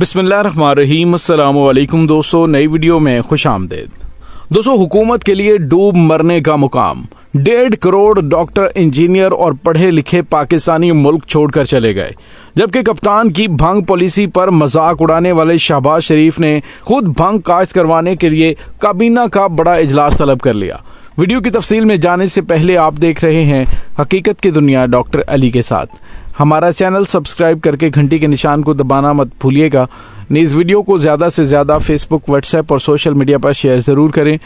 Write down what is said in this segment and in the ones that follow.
बिस्मिल्लाम अल्लाम दोस्तों नई वीडियो में खुश आमदेद दोस्तों हुकूमत के लिए डूब मरने का मुकाम डेढ़ करोड़ डॉक्टर इंजीनियर और पढ़े लिखे पाकिस्तानी मुल्क छोड़कर चले गए जबकि कप्तान की भंग पॉलिसी पर मजाक उड़ाने वाले शहबाज शरीफ ने खुद भंग काश्त करवाने के लिए काबीना का बड़ा इजलास तलब कर लिया वीडियो की तफसील में जाने से पहले आप देख रहे हैं हकीकत की दुनिया डॉक्टर अली के साथ हमारा चैनल सब्सक्राइब करके घंटी के निशान को दबाना मत भूलिएगा इस वीडियो को ज़्यादा से ज़्यादा फेसबुक व्हाट्सएप और सोशल मीडिया पर शेयर ज़रूर करें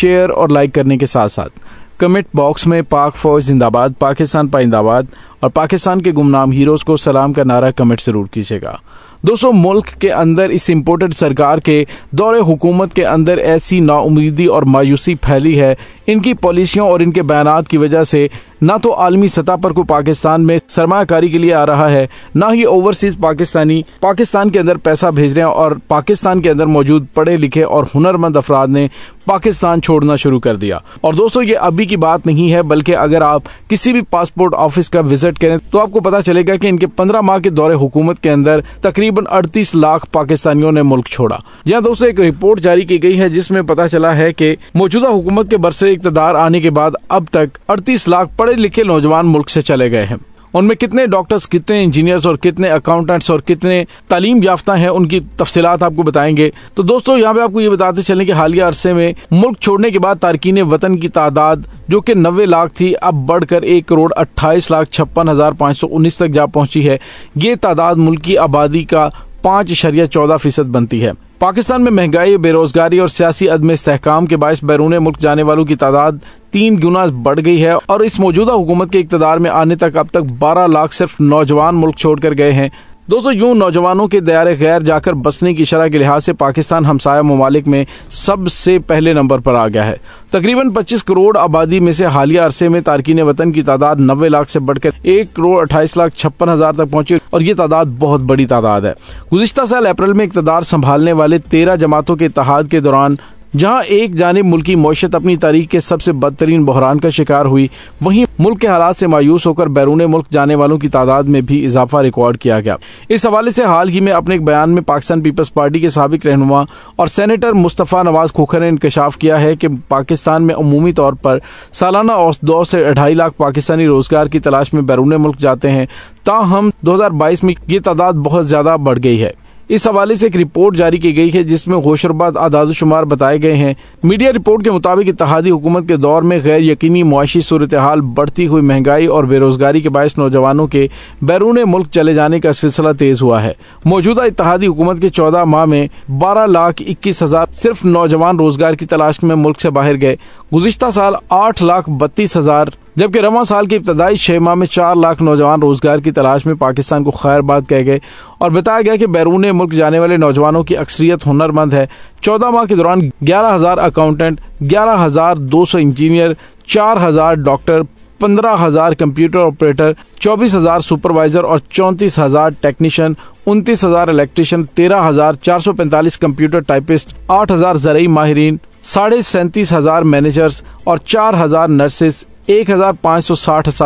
शेयर और लाइक करने के साथ साथ कमेंट बॉक्स में पाक फौज जिंदाबाद पाकिस्तान पाइंदाबाद और पाकिस्तान के गुमनाम हीरोज़ को सलाम का नारा कमेंट ज़रूर कीजिएगा दोस्तों मुल्क के अंदर इस इम्पोर्टेड सरकार के दौरे हुकूमत के अंदर ऐसी नाउमीदी और मायूसी फैली है इनकी पॉलिसियों और इनके बयान की वजह से न तो आलमी सतह पर कोई पाकिस्तान में सरमाकारी के लिए आ रहा है न ही ओवरसीज पाकिस्तानी पाकिस्तान के अंदर पैसा भेज रहे हैं और पाकिस्तान के अंदर मौजूद पढ़े लिखे और हुनरमंद अफराद ने पाकिस्तान छोड़ना शुरू कर दिया और दोस्तों ये अभी की बात नहीं है बल्कि अगर आप किसी भी पासपोर्ट ऑफिस का विजिट करें तो आपको पता चलेगा कि इनके पंद्रह माह के दौरे हुकूमत के अंदर तकरीबन अड़तीस लाख पाकिस्तानियों ने मुल्क छोड़ा यहाँ दोस्तों एक रिपोर्ट जारी की गई है जिसमें पता चला है की मौजूदा हुकूमत के बरसे इकतदार आने के बाद अब तक अड़तीस लाख पढ़े लिखे नौजवान मुल्क से चले गए हैं उनमें कितने डॉक्टर्स कितने इंजीनियर्स और कितने अकाउंटेंट्स और कितने तालीम याफ्ता हैं उनकी तफसीत आपको बताएंगे तो दोस्तों यहाँ पे आपको ये बताते चलें कि हालिया अरसे में मुल्क छोड़ने के बाद तारकिन वतन की तादाद जो कि नब्बे लाख थी अब बढ़कर एक करोड़ अट्ठाईस लाख छप्पन हजार पाँच सौ उन्नीस तक जा पहुंची है ये तादाद मुल्क की आबादी का पाँच शरिया चौदह फीसद बनती है पाकिस्तान में महंगाई बेरोजगारी और सियासी अदम इसकाम के बायस बैरून मुल्क जाने वालों की तादाद तीन गुना बढ़ गई है और इस मौजूदा हुकूमत के इकतदार में आने तक अब तक बारह लाख सिर्फ नौजवान मुल्क छोड़कर गए हैं दोस्तों यूं नौजवानों के दायरे गैर जाकर बसने की शरह के लिहाज से पाकिस्तान हमसाया ममालिक में सबसे पहले नंबर पर आ गया है तकरीबन 25 करोड़ आबादी में से हालिया अरसे में तारकिन वतन की तादाद नब्बे लाख से बढ़कर एक करोड़ अट्ठाईस लाख छप्पन हजार तक पहुंची और ये तादाद बहुत बड़ी तादाद है गुजशत साल अप्रैल में इकतदार संभालने वाले तेरह जमातों के इतिहाद के दौरान जहां एक जानब मुल्की मीशत अपनी तारीख के सबसे बदतरीन बहरान का शिकार हुई वहीं मुल्क के हालात से मायूस होकर बैरून मुल्क जाने वालों की तादाद में भी इजाफा रिकॉर्ड किया गया इस हवाले से हाल ही में अपने एक बयान में पाकिस्तान पीपल्स पार्टी के सबक रहनुमा और सैनेटर मुस्तफ़ा नवाज खोखर ने इंकशाफ किया है कि पाकिस्तान में अमूमी तौर पर सालाना दो से अढ़ाई लाख पाकिस्तानी रोजगार की तलाश में बैरून मुल्क जाते हैं ताहम दो हजार बाईस में ये तादाद बहुत ज्यादा बढ़ गई है इस हवाले से एक रिपोर्ट जारी की गई है जिसमें आदाद आदादोशुमार बताए गए हैं मीडिया रिपोर्ट के मुताबिक इतिहादी हुकूमत के दौर में गैर यकीनी मुआशी सूरत हाल बढ़ती हुई महंगाई और बेरोजगारी के बायस नौजवानों के बैरून मुल्क चले जाने का सिलसिला तेज हुआ है मौजूदा इतिहादी हुकूमत के चौदह माह में बारह लाख इक्कीस हजार सिर्फ नौजवान रोजगार की तलाश में मुल्क से बाहर गए गुजशत साल आठ लाख बत्तीस हजार जबकि रवा साल की इब्तदाई छह माह में चार लाख नौजवान रोजगार की तलाश में पाकिस्तान को खैरबाद कह गए और बताया गया कि बैरून मुल्क जाने वाले नौजवानों की अक्सरियत हुनरमंद है चौदह माह के दौरान ग्यारह हजार अकाउंटेंट ग्यारह हजार दो सौ इंजीनियर चार हजार डॉक्टर पंद्रह हजार कम्प्यूटर ऑपरेटर चौबीस हजार सुपरवाइजर और चौंतीस हजार टेक्नीशियन उनतीस हजार इलेक्ट्रिशियन तेरह हजार चार सौ पैंतालीस कम्प्यूटर टाइपिस्ट आठ हजार जरिए माहरीन साढ़े सैंतीस हजार मैनेजर्स और चार हजार नर्सेस एक हज़ार पाँच सौ साठ इस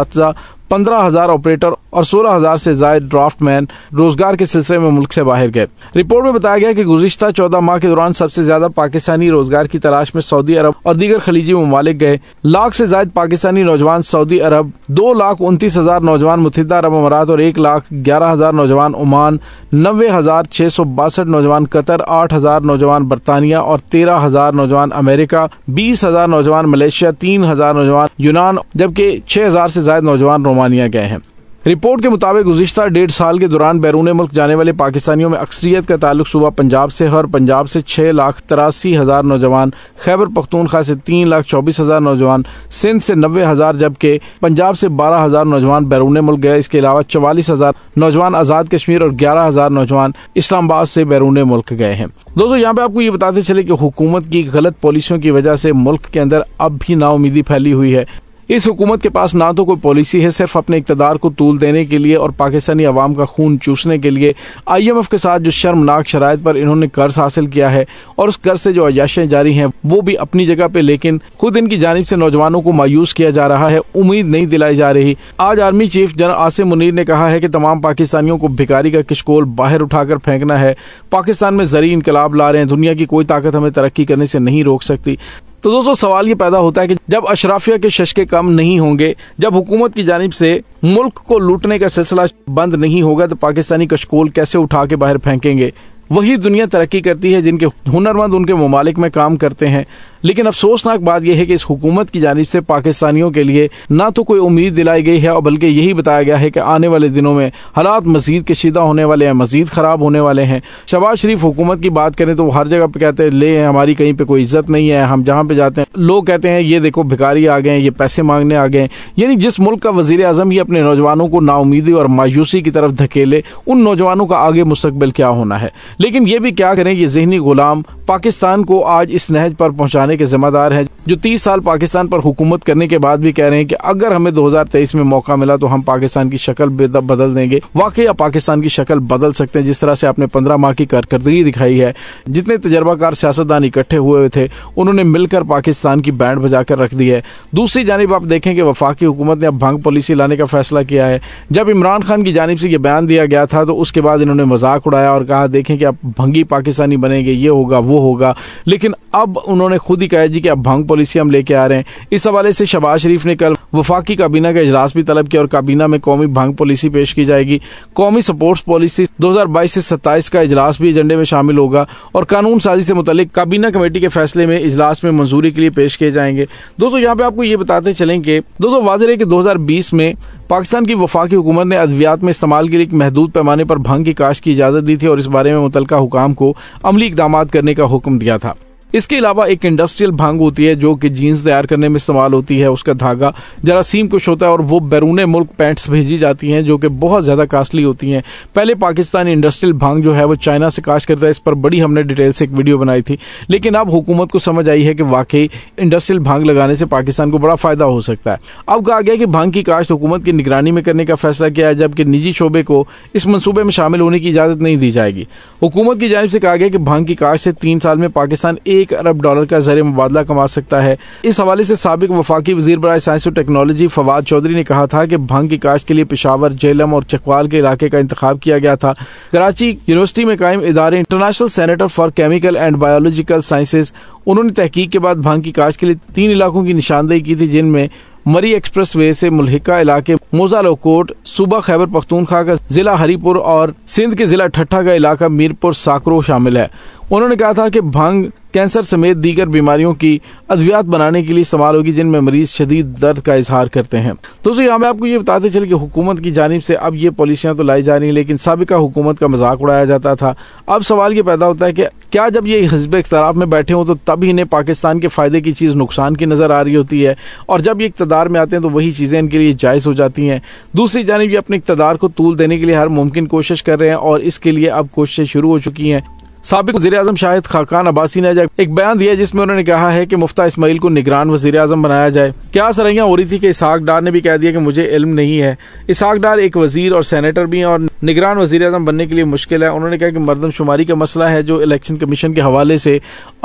पंद्रह हजार ऑपरेटर और सोलह हजार ऐसी जायद मैन रोजगार के सिलसिले में मुल्क ऐसी बाहर गए रिपोर्ट में बताया गया की गुजशत चौदह माह के दौरान सबसे ज्यादा पाकिस्तानी रोजगार की तलाश में सऊदी अरब और दीगर खलीजी ममालिक गए लाख ऐसी जायद पाकिस्तानी नौजवान सऊदी अरब दो लाख उनतीस हजार नौजवान मुतहदा अरब अमारात और एक लाख ग्यारह हजार नौजवान ओमान नब्बे हजार छह सौ बासठ नौजवान कतर आठ हजार नौजवान बरतानिया और तेरह हजार नौजवान अमेरिका बीस हजार नौजवान मलेशिया तीन हजार नौजवान यूनान जबकि छह हजार ऐसी ज्यादा नौजवान नुमानिया गए हैं रिपोर्ट के मुताबिक गुजशत डेढ़ साल के दौरान बैरून मुल्क जाने वाले पाकिस्तानियों में अक्सरियत का ताल्लुक सूबा पंजाब से है और पंजाब से छः लाख तिरासी हज़ार नौजवान खैबर पख्तूनखा से तीन लाख चौबीस हज़ार नौजवान सिंध से नबे हज़ार जबकि पंजाब से बारह हज़ार नौजवान बैरून मुल्क गए इसके अलावा चवालीस हज़ार नौजवान आज़ाद कश्मीर और ग्यारह हज़ार नौजवान इस्लामाबाद से बैरून मुल्क गए हैं दोस्तों यहाँ पे आपको ये बताते चले कि हुकूमत की गलत पॉलिसियों की वजह से मुल्क के अंदर अब भी नाउमीदी फैली हुई है इस हुकूमत के पास ना तो कोई पॉलिसी है सिर्फ अपने इकतदार को तूल देने के लिए और पाकिस्तानी अवाम का खून चूसने के लिए आई एम एफ के साथ जो शर्मनाक शराय पर इन्होंने कर्ज हासिल किया है और उस कर्ज से जो अयाशें जारी हैं वो भी अपनी जगह पे लेकिन खुद इनकी जानब से नौजवानों को मायूस किया जा रहा है उम्मीद नहीं दिलाई जा रही आज army chief general Asim Munir ने कहा है कि तमाम पाकिस्तानियों को भिकारी का किशकोल बाहर उठाकर फेंकना है पाकिस्तान में जरिए इनकलाब ला रहे हैं दुनिया की कोई ताकत हमें तरक्की करने से नहीं रोक सकती तो दोस्तों सवाल ये पैदा होता है कि जब अशराफिया के शशके कम नहीं होंगे जब हुकूमत की जानब से मुल्क को लूटने का सिलसिला बंद नहीं होगा तो पाकिस्तानी कशकोल कैसे उठा के बाहर फेंकेंगे वही दुनिया तरक्की करती है जिनके हुनरमंद उनके ममालिक में काम करते हैं लेकिन अफसोसनाक बात यह है कि इस हुकूमत की जानब से पाकिस्तानियों के लिए न तो कोई उम्मीद दिलाई गई है और बल्कि यही बताया गया है कि आने वाले दिनों में हालात मजीद कशीदा होने वाले हैं मजीद खराब होने वाले हैं शबाज शरीफ हुकूमत की बात करें तो वो हर जगह पे कहते हैं ले हमारी कहीं पे कोई इज्जत नहीं है हम जहाँ पे जाते हैं लोग कहते हैं ये देखो भिखारी आ गए ये पैसे मांगने आ गए यानी जिस मुल्क का वजी अजम ही अपने नौजवानों को नाउमीदी और मायूसी की तरफ धकेले उन नौजवानों का आगे मुस्तबिल क्या होना है लेकिन ये भी क्या करें ये जहनी गुलाम पाकिस्तान को आज इस नहज पर पहुंचाने बनाने के जिम्मेदार हैं जो 30 साल पाकिस्तान पर हुकूमत करने के बाद भी कह रहे हैं कि अगर हमें 2023 में मौका मिला तो हम पाकिस्तान की शक्ल बदल देंगे वाकई आप पाकिस्तान की शक्ल बदल सकते हैं जिस तरह से आपने पंद्रह माह की कारकर्दगी दिखाई है जितने तजर्बाकार सियासतदान इकट्ठे हुए थे उन्होंने मिलकर पाकिस्तान की बैंड बजाकर रख दी है दूसरी जानब आप देखें कि वफाकी हुकूमत ने अब भंग पॉलिसी लाने का फैसला किया है जब इमरान खान की जानब से यह बयान दिया गया था तो उसके बाद इन्होंने मजाक उड़ाया और कहा देखें कि आप भंगी पाकिस्तानी बनेंगे ये होगा वो होगा लेकिन अब उन्होंने खुद भी कहा जी कि अब भंग पॉलिसी हम लेके आ रहे हैं इस हवाले से शहबाज शरीफ ने कल वफाकी काबीना का इजलास भी तलब किया और काबीना में कौमी भंग पॉलिसी पेश की जाएगी कौमी सपोर्ट्स पॉलिसी दो हजार बाईस से सत्ताईस का इजलास भी एजेंडे में शामिल होगा और कानून साजी से मुतल काबीना कमेटी के फैसले में इजलास में मंजूरी के लिए पेश किए जाएंगे दोस्तों यहाँ पे आपको ये बताते चलें कि दोस्तों वाजर है कि दो हजार बीस में पाकिस्तान की वफाकी हुकूमत ने अद्वियात में इस्तेमाल के लिए एक महदूद पैमाने पर भंग की काश की इजाज़त दी थी और इस बारे में मुतलका हुकाम को अमली इकदाम करने का हुक्म दिया था इसके अलावा एक इंडस्ट्रियल भांग होती है जो कि जीन्स तैयार करने में इस्तेमाल होती है उसका धागा जरासीम कुछ होता है और वो बैरून मुल्क पैंट्स भेजी जाती हैं जो कि बहुत ज़्यादा कास्टली होती हैं पहले पाकिस्तान इंडस्ट्रियल भांग जो है वो चाइना से काश करता है इस पर बड़ी हमने डिटेल से एक वीडियो बनाई थी लेकिन अब हुकूमत को समझ आई है कि वाकई इंडस्ट्रियल भांग लगाने से पाकिस्तान को बड़ा फ़ायदा हो सकता है अब कहा गया कि भांग की काश्त हुकूमत की निगरानी में करने का फैसला किया है जबकि निजी शोबे को इस मनसूबे में शामिल होने की इजाज़त नहीं दी जाएगी हुकूमत की जानब से कहा गया कि भांग की काश्त से तीन साल में पाकिस्तान एक एक अरब डॉलर का जर मुबादला कमा सकता है इस हवाले से सबक वफाकी वजीर बरए साइंस और टेक्नोलॉजी फवाद चौधरी ने कहा था कि भंग की काश के लिए पिशावर जेलम और चकवाल के इलाके का इंतजाम किया गया था कराची यूनिवर्सिटी में कायम इदारे international centre for chemical and biological sciences उन्होंने तहकीक के बाद भांग की काश के लिए तीन इलाकों की निशानदेही की थी जिनमें मरी एक्सप्रेस वे से मुलहिका इलाके मोजालोकोट सूबा खैबर पख्तूनखा का जिला हरिपुर और सिंध के जिला ठट्ठा का इलाका मीरपुर साकरो शामिल है उन्होंने कहा था कि भांग कैंसर समेत दीगर बीमारियों की अद्वियात बनाने के लिए इस्तेमाल होगी जिनमें मरीज शदीद दर्द का इजहार करते हैं दोस्तों यहाँ मैं आपको ये बताते चले कि हुकूमत की जानब से अब ये पॉलिसियां तो लाई जा रही हैं लेकिन सबका हुकूमत का मजाक उड़ाया जाता था अब सवाल ये पैदा होता है कि क्या जब ये हजब इख्तराफ में बैठे हों तो तब इन्हें पाकिस्तान के फ़ायदे की चीज़ नुकसान की नज़र आ रही होती है और जब ये इकतदार में आते हैं तो वही चीज़ें इनके लिए जायज़ हो जाती हैं दूसरी जानब ये अपने इकतदार को तूल देने के लिए हर मुमकिन कोशिश कर रहे हैं और इसके लिए अब कोशिशें शुरू हो चुकी हैं सबक वजी अजम शाहिद खाकान अब्बासी ने एक बयान दिया जिसमें उन्होंने कहा है कि मुफ्ता इसमाइल को निगरान वजी अजम बनाया जाए क्या सरैया हो रही थी कि इसहाक डार ने भी कह दिया कि मुझे इल्म नहीं है इसहाक डार एक वजीर और सैनेटर भी हैं और निगरान वजी अजम बनने के लिए मुश्किल है उन्होंने कहा कि मरदमशुमारी का मसला है जो इलेक्शन कमीशन के हवाले से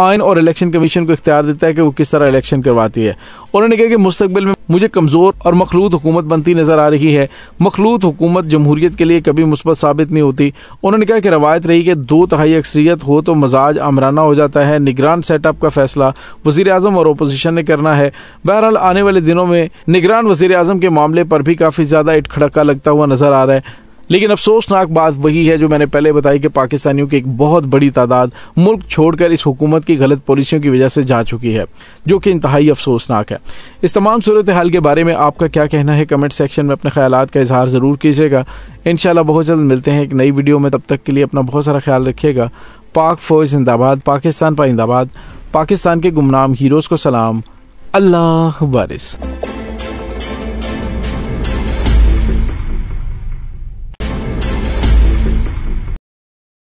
आयन और इलेक्शन कमीशन को इख्तियार देता है कि वो किस तरह इलेक्शन करवाती है उन्होंने कहा कि मुस्तबिल में मुझे कमज़ोर और मखलूत हुकूमत बनती नज़र आ रही है मखलूत हुकूमत जमहूरियत के लिए कभी मुस्बत साबित नहीं होती उन्होंने कहा कि रवायत रही कि दो तहाई अक्सरियत अक्सरियत हो तो मजाज आमराना हो जाता है निगरान सेटअप का फैसला वजीर आजम और अपोजिशन ने करना है बहरहाल आने वाले दिनों में निगरान वजीर आजम के मामले पर भी काफ़ी ज़्यादा इट खड़का लगता हुआ नजर आ रहा है लेकिन अफसोसनाक बात वही है जो मैंने पहले बताई कि पाकिस्तानियों की एक बहुत बड़ी तादाद मुल्क छोड़कर इस हुकूमत की गलत पॉलिसियों की वजह से जा चुकी है जो कि इंतहाई अफसोसनाक है इस तमाम सूरत हाल के बारे में आपका क्या कहना है कमेंट सेक्शन में अपने ख्याल का इजहार ज़रूर कीजिएगा इन बहुत जल्द मिलते हैं एक नई वीडियो में तब तक के लिए अपना बहुत सारा ख्याल रखिएगा पाक फौज जिंदाबाद पाकिस्तान पाइंदाबाद पाकिस्तान के गुमनाम हीरोज़ को सलाम अल्लाह वारिस